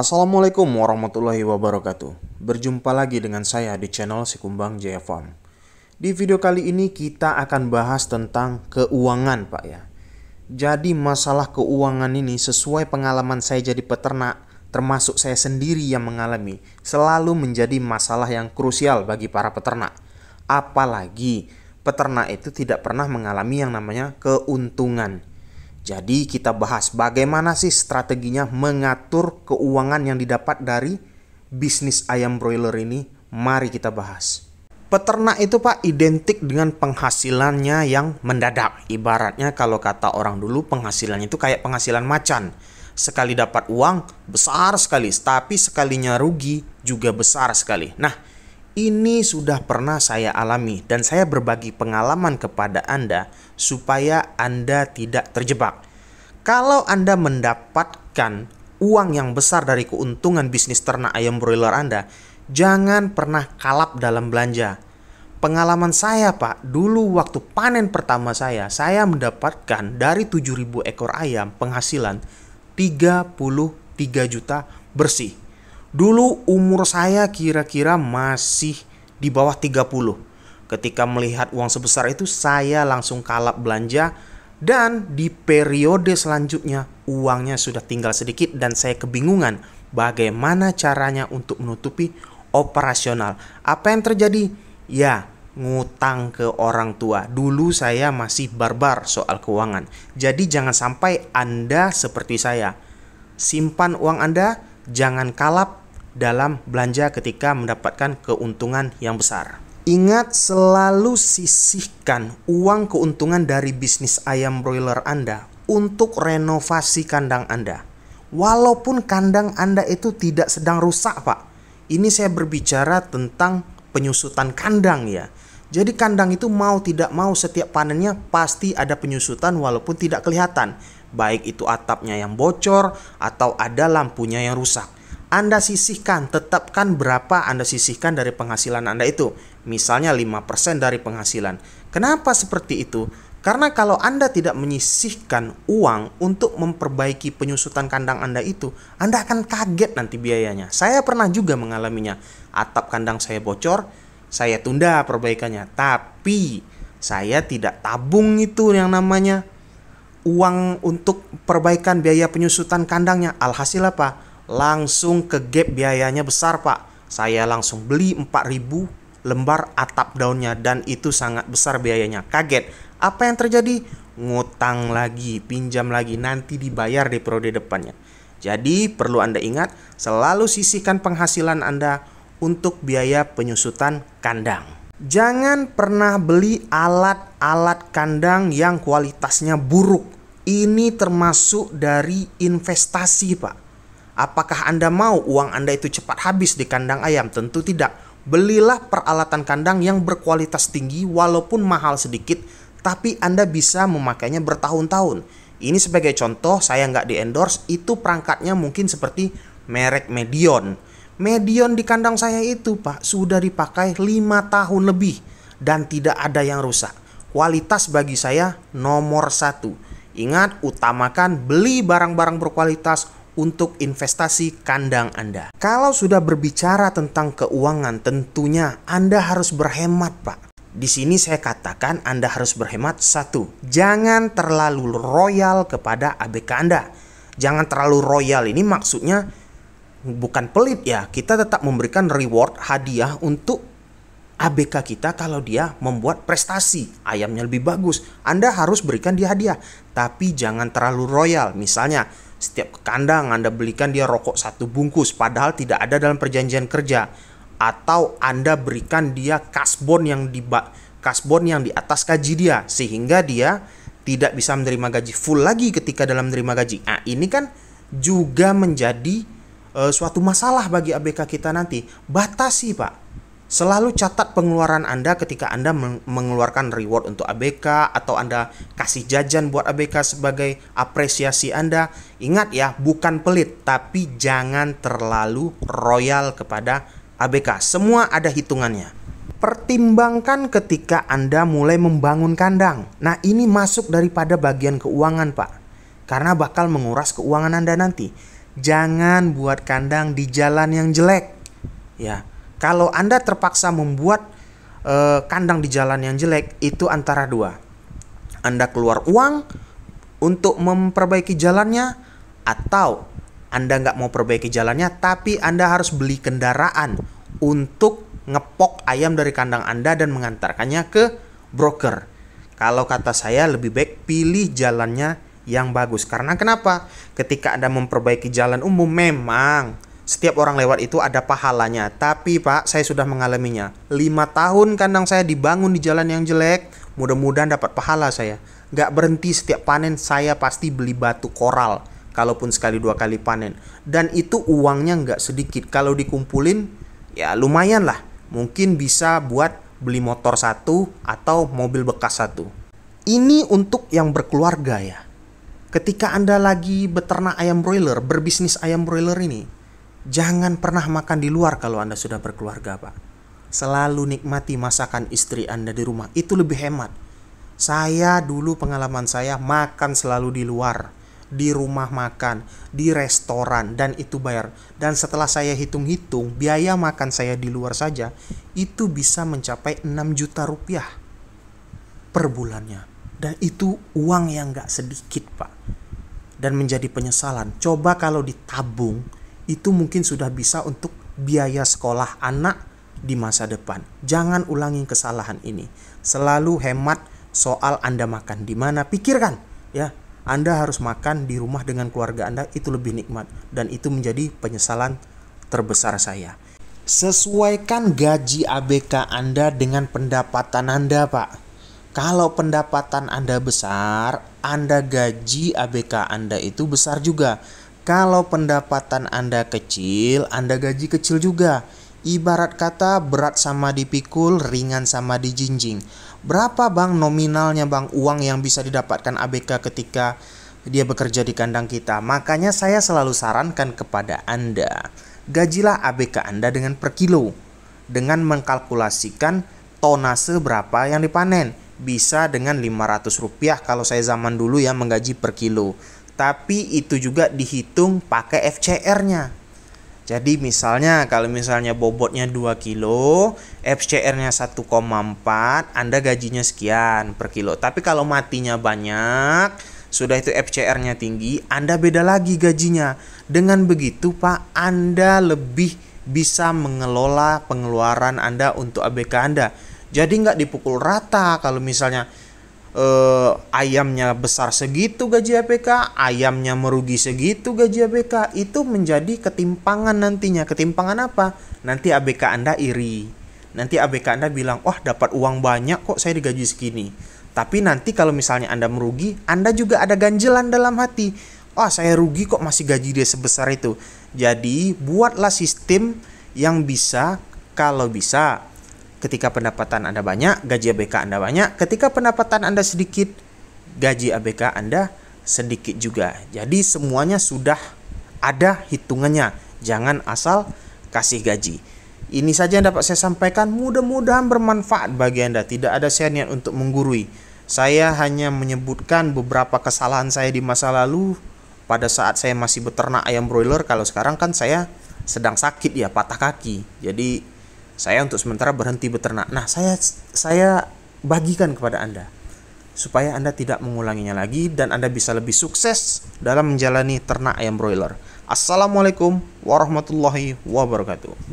Assalamualaikum warahmatullahi wabarakatuh. Berjumpa lagi dengan saya di channel Sikumbang Jaya Farm. Di video kali ini kita akan bahas tentang keuangan, Pak ya. Jadi masalah keuangan ini sesuai pengalaman saya jadi peternak, termasuk saya sendiri yang mengalami, selalu menjadi masalah yang krusial bagi para peternak. Apalagi peternak itu tidak pernah mengalami yang namanya keuntungan. Jadi kita bahas bagaimana sih strateginya mengatur keuangan yang didapat dari bisnis ayam broiler ini. Mari kita bahas. Peternak itu Pak identik dengan penghasilannya yang mendadak. Ibaratnya kalau kata orang dulu penghasilannya itu kayak penghasilan macan. Sekali dapat uang besar sekali, tapi sekalinya rugi juga besar sekali. Nah, ini sudah pernah saya alami dan saya berbagi pengalaman kepada Anda supaya Anda tidak terjebak. Kalau Anda mendapatkan uang yang besar dari keuntungan bisnis ternak ayam broiler Anda, jangan pernah kalap dalam belanja. Pengalaman saya pak, dulu waktu panen pertama saya, saya mendapatkan dari 7000 ekor ayam penghasilan 33 juta bersih. Dulu umur saya kira-kira masih di bawah 30. Ketika melihat uang sebesar itu saya langsung kalap belanja dan di periode selanjutnya uangnya sudah tinggal sedikit dan saya kebingungan bagaimana caranya untuk menutupi operasional. Apa yang terjadi? Ya, ngutang ke orang tua. Dulu saya masih barbar soal keuangan. Jadi jangan sampai Anda seperti saya. Simpan uang Anda, jangan kalap dalam belanja ketika mendapatkan keuntungan yang besar. Ingat selalu sisihkan uang keuntungan dari bisnis ayam broiler Anda untuk renovasi kandang Anda. Walaupun kandang Anda itu tidak sedang rusak, Pak. Ini saya berbicara tentang penyusutan kandang ya. Jadi kandang itu mau tidak mau setiap panennya pasti ada penyusutan walaupun tidak kelihatan. Baik itu atapnya yang bocor atau ada lampunya yang rusak. Anda sisihkan, tetapkan berapa Anda sisihkan dari penghasilan Anda itu. Misalnya 5% dari penghasilan. Kenapa seperti itu? Karena kalau Anda tidak menyisihkan uang untuk memperbaiki penyusutan kandang Anda itu, Anda akan kaget nanti biayanya. Saya pernah juga mengalaminya. Atap kandang saya bocor, saya tunda perbaikannya. Tapi saya tidak tabung itu yang namanya uang untuk perbaikan biaya penyusutan kandangnya. Alhasil apa? langsung ke gap biayanya besar pak saya langsung beli 4000 lembar atap daunnya dan itu sangat besar biayanya kaget apa yang terjadi ngutang lagi pinjam lagi nanti dibayar di periode depannya jadi perlu anda ingat selalu sisihkan penghasilan anda untuk biaya penyusutan kandang jangan pernah beli alat-alat kandang yang kualitasnya buruk ini termasuk dari investasi pak Apakah Anda mau uang Anda itu cepat habis di kandang ayam? Tentu tidak. Belilah peralatan kandang yang berkualitas tinggi walaupun mahal sedikit, tapi Anda bisa memakainya bertahun-tahun. Ini sebagai contoh, saya nggak di-endorse, itu perangkatnya mungkin seperti merek Medion. Medion di kandang saya itu, Pak, sudah dipakai 5 tahun lebih dan tidak ada yang rusak. Kualitas bagi saya nomor satu. Ingat, utamakan beli barang-barang berkualitas, untuk investasi kandang Anda. Kalau sudah berbicara tentang keuangan, tentunya Anda harus berhemat, Pak. Di sini saya katakan Anda harus berhemat satu, jangan terlalu royal kepada ABK Anda. Jangan terlalu royal ini maksudnya bukan pelit ya. Kita tetap memberikan reward hadiah untuk ABK kita kalau dia membuat prestasi, ayamnya lebih bagus. Anda harus berikan dia hadiah, tapi jangan terlalu royal. Misalnya setiap ke kandang Anda belikan dia rokok satu bungkus padahal tidak ada dalam perjanjian kerja atau Anda berikan dia kasbon yang di kasbon yang di atas gaji dia sehingga dia tidak bisa menerima gaji full lagi ketika dalam menerima gaji. Nah, ini kan juga menjadi uh, suatu masalah bagi ABK kita nanti. Batasi, Pak. Selalu catat pengeluaran Anda ketika Anda mengeluarkan reward untuk ABK atau Anda kasih jajan buat ABK sebagai apresiasi Anda. Ingat ya, bukan pelit, tapi jangan terlalu royal kepada ABK. Semua ada hitungannya. Pertimbangkan ketika Anda mulai membangun kandang. Nah, ini masuk daripada bagian keuangan, Pak. Karena bakal menguras keuangan Anda nanti. Jangan buat kandang di jalan yang jelek. Ya, kalau Anda terpaksa membuat uh, kandang di jalan yang jelek, itu antara dua. Anda keluar uang untuk memperbaiki jalannya atau Anda nggak mau perbaiki jalannya tapi Anda harus beli kendaraan untuk ngepok ayam dari kandang Anda dan mengantarkannya ke broker. Kalau kata saya lebih baik pilih jalannya yang bagus. Karena kenapa? Ketika Anda memperbaiki jalan umum memang setiap orang lewat itu ada pahalanya. Tapi Pak, saya sudah mengalaminya. Lima tahun kandang saya dibangun di jalan yang jelek, mudah-mudahan dapat pahala saya. Gak berhenti setiap panen saya pasti beli batu koral, kalaupun sekali dua kali panen. Dan itu uangnya nggak sedikit. Kalau dikumpulin, ya lumayan lah. Mungkin bisa buat beli motor satu atau mobil bekas satu. Ini untuk yang berkeluarga ya. Ketika Anda lagi beternak ayam broiler, berbisnis ayam broiler ini, Jangan pernah makan di luar kalau Anda sudah berkeluarga, Pak. Selalu nikmati masakan istri Anda di rumah. Itu lebih hemat. Saya dulu pengalaman saya makan selalu di luar, di rumah makan, di restoran dan itu bayar. Dan setelah saya hitung-hitung, biaya makan saya di luar saja itu bisa mencapai 6 juta rupiah per bulannya. Dan itu uang yang nggak sedikit, Pak. Dan menjadi penyesalan. Coba kalau ditabung, itu mungkin sudah bisa untuk biaya sekolah anak di masa depan. Jangan ulangi kesalahan ini. Selalu hemat soal Anda makan di mana. Pikirkan ya. Anda harus makan di rumah dengan keluarga Anda itu lebih nikmat dan itu menjadi penyesalan terbesar saya. Sesuaikan gaji ABK Anda dengan pendapatan Anda, Pak. Kalau pendapatan Anda besar, Anda gaji ABK Anda itu besar juga kalau pendapatan Anda kecil, Anda gaji kecil juga. Ibarat kata berat sama dipikul, ringan sama dijinjing. Berapa bang nominalnya bang uang yang bisa didapatkan ABK ketika dia bekerja di kandang kita? Makanya saya selalu sarankan kepada Anda, gajilah ABK Anda dengan per kilo. Dengan mengkalkulasikan tonase berapa yang dipanen. Bisa dengan 500 rupiah kalau saya zaman dulu ya menggaji per kilo tapi itu juga dihitung pakai FCR-nya. Jadi misalnya kalau misalnya bobotnya 2 kilo, FCR-nya 1,4, Anda gajinya sekian per kilo. Tapi kalau matinya banyak, sudah itu FCR-nya tinggi, Anda beda lagi gajinya. Dengan begitu Pak, Anda lebih bisa mengelola pengeluaran Anda untuk ABK Anda. Jadi nggak dipukul rata kalau misalnya eh, ayamnya besar segitu gaji APK, ayamnya merugi segitu gaji APK, itu menjadi ketimpangan nantinya. Ketimpangan apa? Nanti ABK Anda iri. Nanti ABK Anda bilang, "Wah, oh, dapat uang banyak kok saya digaji segini." Tapi nanti kalau misalnya Anda merugi, Anda juga ada ganjelan dalam hati. "Wah, oh, saya rugi kok masih gaji dia sebesar itu." Jadi, buatlah sistem yang bisa kalau bisa Ketika pendapatan Anda banyak, gaji ABK Anda banyak. Ketika pendapatan Anda sedikit, gaji ABK Anda sedikit juga. Jadi semuanya sudah ada hitungannya. Jangan asal kasih gaji. Ini saja yang dapat saya sampaikan. Mudah-mudahan bermanfaat bagi Anda. Tidak ada saya niat untuk menggurui. Saya hanya menyebutkan beberapa kesalahan saya di masa lalu pada saat saya masih beternak ayam broiler. Kalau sekarang kan saya sedang sakit ya, patah kaki. Jadi saya untuk sementara berhenti beternak. Nah, saya saya bagikan kepada Anda supaya Anda tidak mengulanginya lagi dan Anda bisa lebih sukses dalam menjalani ternak ayam broiler. Assalamualaikum warahmatullahi wabarakatuh.